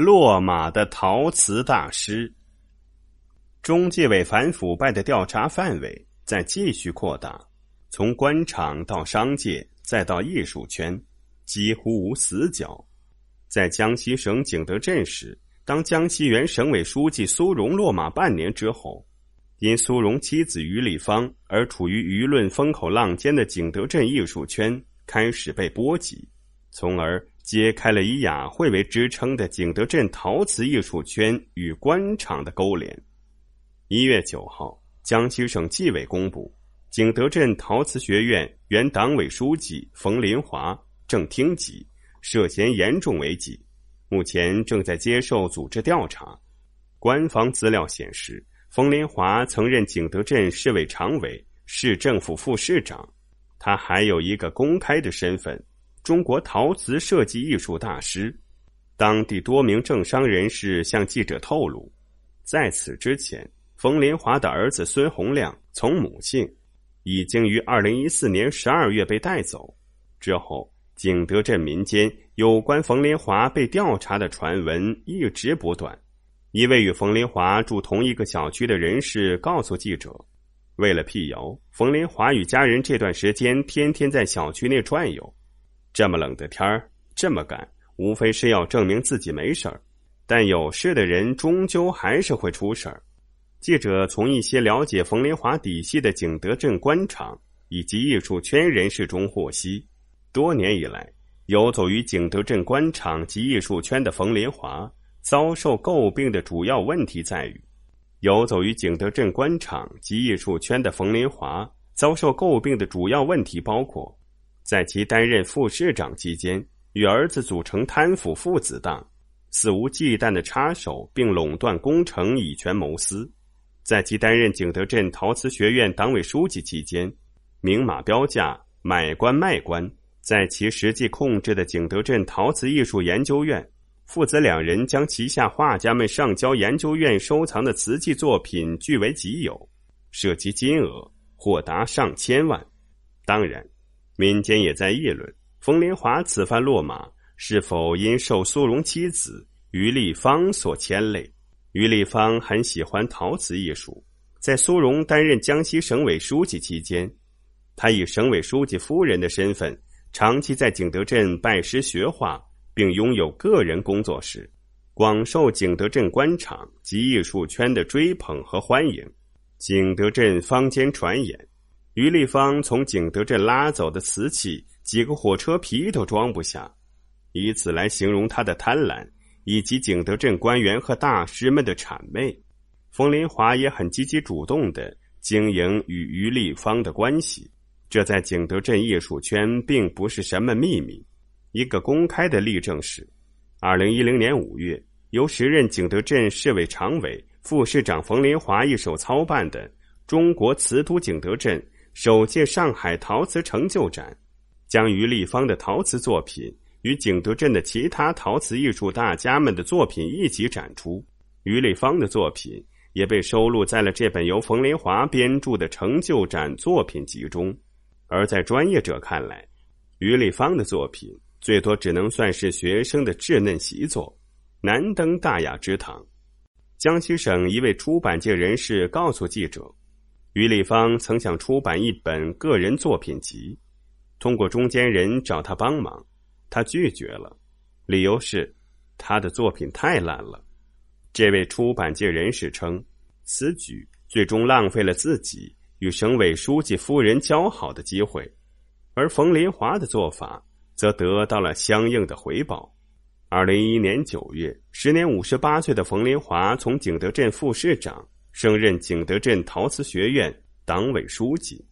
落马的陶瓷大师。中纪委反腐败的调查范围在继续扩大，从官场到商界，再到艺术圈，几乎无死角。在江西省景德镇时，当江西原省委书记苏荣落马半年之后，因苏荣妻子于丽芳而处于舆论风口浪尖的景德镇艺术圈开始被波及，从而。揭开了以雅惠为支撑的景德镇陶瓷艺术圈与官场的勾连。一月九号，江西省纪委公布，景德镇陶瓷学院原党委书记冯林华，正厅级，涉嫌严重违纪，目前正在接受组织调查。官方资料显示，冯林华曾任景德镇市委常委、市政府副市长，他还有一个公开的身份。中国陶瓷设计艺术大师，当地多名政商人士向记者透露，在此之前，冯连华的儿子孙洪亮从母亲已经于二零一四年十二月被带走。之后，景德镇民间有关冯连华被调查的传闻一直不断。一位与冯连华住同一个小区的人士告诉记者，为了辟谣，冯连华与家人这段时间天天在小区内转悠。这么冷的天儿，这么干，无非是要证明自己没事儿。但有事的人终究还是会出事儿。记者从一些了解冯林华底细的景德镇官场以及艺术圈人士中获悉，多年以来，游走于景德镇官场及艺术圈的冯林华遭受诟病的主要问题在于，游走于景德镇官场及艺术圈的冯林华遭受诟病的主要问题包括。在其担任副市长期间，与儿子组成贪腐父子党，肆无忌惮的插手并垄断工程，以权谋私。在其担任景德镇陶瓷学院党委书记期间，明码标价买官卖官。在其实际控制的景德镇陶瓷艺术研究院，父子两人将旗下画家们上交研究院收藏的瓷器作品据为己有，涉及金额或达上千万。当然。民间也在议论，冯林华此番落马是否因受苏荣妻子于丽芳所牵累？于丽芳很喜欢陶瓷艺术，在苏荣担任江西省委书记期间，他以省委书记夫人的身份长期在景德镇拜师学画，并拥有个人工作室，广受景德镇官场及艺术圈的追捧和欢迎。景德镇坊间传言。于立方从景德镇拉走的瓷器，几个火车皮都装不下，以此来形容他的贪婪，以及景德镇官员和大师们的谄媚。冯林华也很积极主动的经营与于立方的关系，这在景德镇艺术圈并不是什么秘密。一个公开的例证是，二零一零年五月，由时任景德镇市委常委、副市长冯林华一手操办的“中国瓷都景德镇”。首届上海陶瓷成就展，将于立芳的陶瓷作品与景德镇的其他陶瓷艺术大家们的作品一起展出。于立芳的作品也被收录在了这本由冯林华编著的成就展作品集中。而在专业者看来，于立芳的作品最多只能算是学生的稚嫩习作，难登大雅之堂。江西省一位出版界人士告诉记者。于立芳曾想出版一本个人作品集，通过中间人找他帮忙，他拒绝了，理由是他的作品太烂了。这位出版界人士称，此举最终浪费了自己与省委书记夫人交好的机会，而冯林华的做法则得到了相应的回报。二零一一年九月，时年五十八岁的冯林华从景德镇副市长。升任景德镇陶瓷学院党委书记，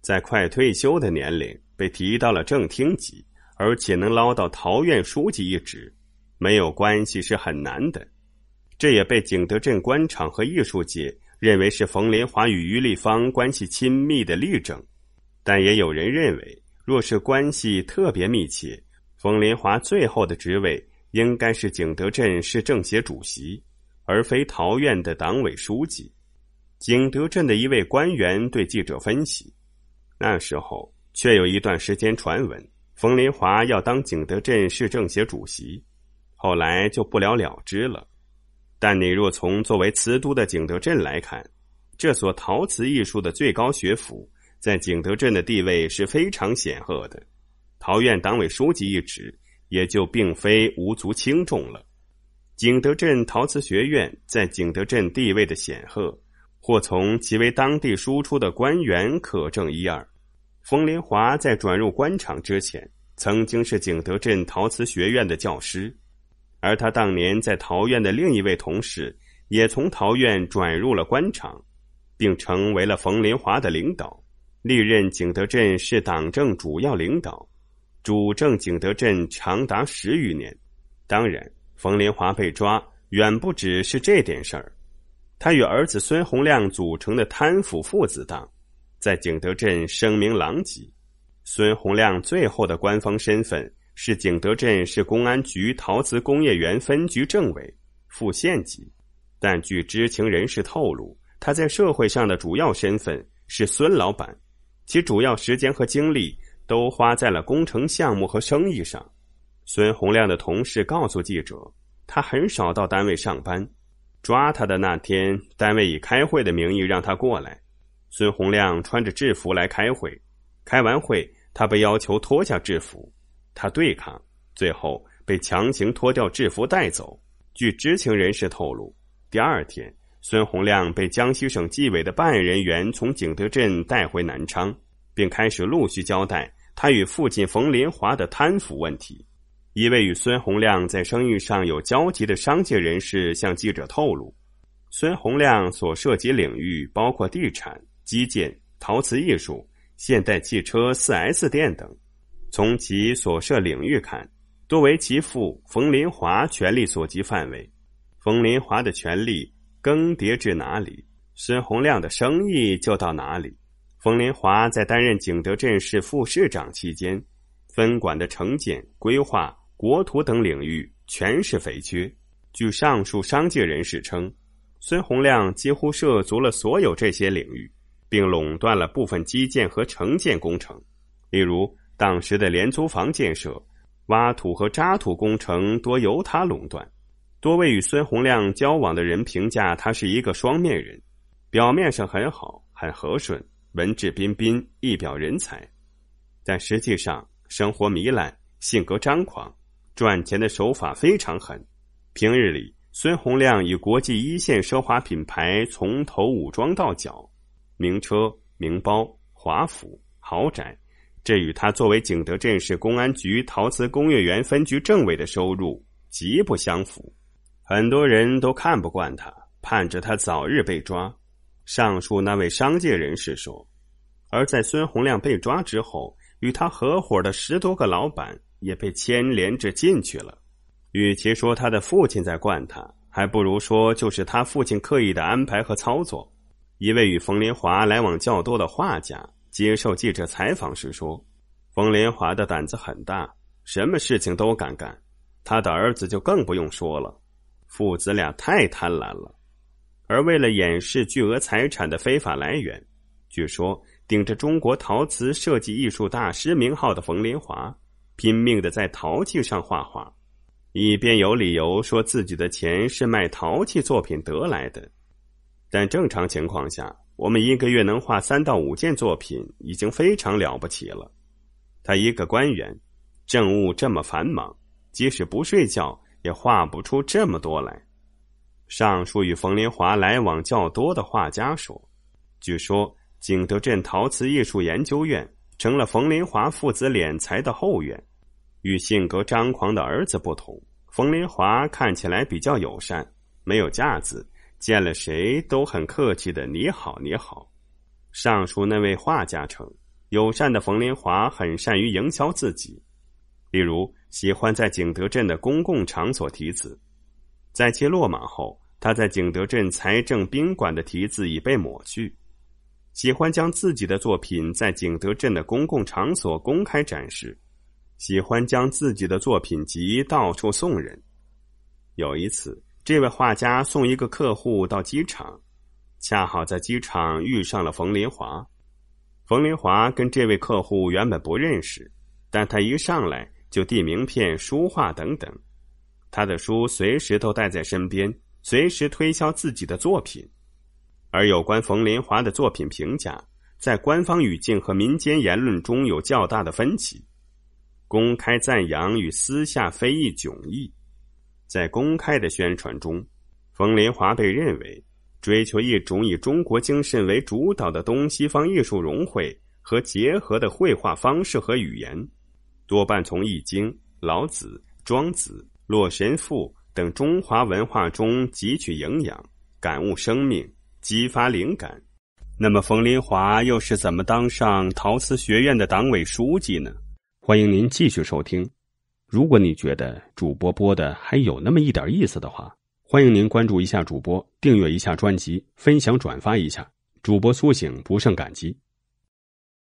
在快退休的年龄被提到了正厅级，而且能捞到陶院书记一职，没有关系是很难的。这也被景德镇官场和艺术界认为是冯林华与于立芳关系亲密的例证，但也有人认为，若是关系特别密切，冯林华最后的职位应该是景德镇市政协主席。而非陶院的党委书记，景德镇的一位官员对记者分析：“那时候却有一段时间传闻冯林华要当景德镇市政协主席，后来就不了了之了。但你若从作为瓷都的景德镇来看，这所陶瓷艺术的最高学府在景德镇的地位是非常显赫的，陶院党委书记一职也就并非无足轻重了。”景德镇陶瓷学院在景德镇地位的显赫，或从其为当地输出的官员可证一二。冯林华在转入官场之前，曾经是景德镇陶瓷学院的教师，而他当年在陶院的另一位同事，也从陶院转入了官场，并成为了冯林华的领导。历任景德镇市党政主要领导，主政景德镇长达十余年。当然。冯林华被抓，远不只是这点事儿。他与儿子孙洪亮组成的贪腐父子党，在景德镇声名狼藉。孙洪亮最后的官方身份是景德镇市公安局陶瓷工业园分局政委，副县级。但据知情人士透露，他在社会上的主要身份是“孙老板”，其主要时间和精力都花在了工程项目和生意上。孙洪亮的同事告诉记者：“他很少到单位上班。抓他的那天，单位以开会的名义让他过来。孙洪亮穿着制服来开会，开完会，他被要求脱下制服，他对抗，最后被强行脱掉制服带走。”据知情人士透露，第二天，孙洪亮被江西省纪委的办案人员从景德镇带回南昌，并开始陆续交代他与父亲冯林华的贪腐问题。一位与孙洪亮在生意上有交集的商界人士向记者透露，孙洪亮所涉及领域包括地产、基建、陶瓷艺术、现代汽车 4S 店等。从其所涉领域看，多为其父冯林华权力所及范围。冯林华的权力更迭至哪里，孙洪亮的生意就到哪里。冯林华在担任景德镇市副市长期间，分管的城建、规划。国土等领域全是肥缺。据上述商界人士称，孙宏亮几乎涉足了所有这些领域，并垄断了部分基建和城建工程，例如当时的廉租房建设、挖土和渣土工程多由他垄断。多位与孙宏亮交往的人评价他是一个双面人，表面上很好、很和顺、文质彬彬、一表人才，但实际上生活糜烂，性格张狂。赚钱的手法非常狠。平日里，孙洪亮以国际一线奢华品牌从头武装到脚，名车、名包、华府、豪宅，这与他作为景德镇市公安局陶瓷工业园分局政委的收入极不相符。很多人都看不惯他，盼着他早日被抓。上述那位商界人士说，而在孙洪亮被抓之后，与他合伙的十多个老板。也被牵连着进去了。与其说他的父亲在惯他，还不如说就是他父亲刻意的安排和操作。一位与冯连华来往较多的画家接受记者采访时说：“冯连华的胆子很大，什么事情都敢干。他的儿子就更不用说了，父子俩太贪婪了。而为了掩饰巨额财产的非法来源，据说顶着‘中国陶瓷设计艺术大师’名号的冯连华。”拼命的在陶器上画画，以便有理由说自己的钱是卖陶器作品得来的。但正常情况下，我们一个月能画三到五件作品已经非常了不起了。他一个官员，政务这么繁忙，即使不睡觉也画不出这么多来。上述与冯林华来往较多的画家说：“据说景德镇陶瓷艺术研究院。”成了冯林华父子敛财的后院。与性格张狂的儿子不同，冯林华看起来比较友善，没有架子，见了谁都很客气的“你好，你好”。上述那位画家称，友善的冯林华很善于营销自己，例如喜欢在景德镇的公共场所题字。在其落马后，他在景德镇财政宾馆的题字已被抹去。喜欢将自己的作品在景德镇的公共场所公开展示，喜欢将自己的作品集到处送人。有一次，这位画家送一个客户到机场，恰好在机场遇上了冯林华。冯林华跟这位客户原本不认识，但他一上来就递名片、书画等等。他的书随时都带在身边，随时推销自己的作品。而有关冯林华的作品评价，在官方语境和民间言论中有较大的分歧，公开赞扬与私下非议迥异。在公开的宣传中，冯林华被认为追求一种以中国精神为主导的东西方艺术融汇和结合的绘画方式和语言，多半从《易经》《老子》《庄子》《洛神赋》等中华文化中汲取营养，感悟生命。激发灵感，那么冯林华又是怎么当上陶瓷学院的党委书记呢？欢迎您继续收听。如果你觉得主播播的还有那么一点意思的话，欢迎您关注一下主播，订阅一下专辑，分享转发一下，主播苏醒不胜感激。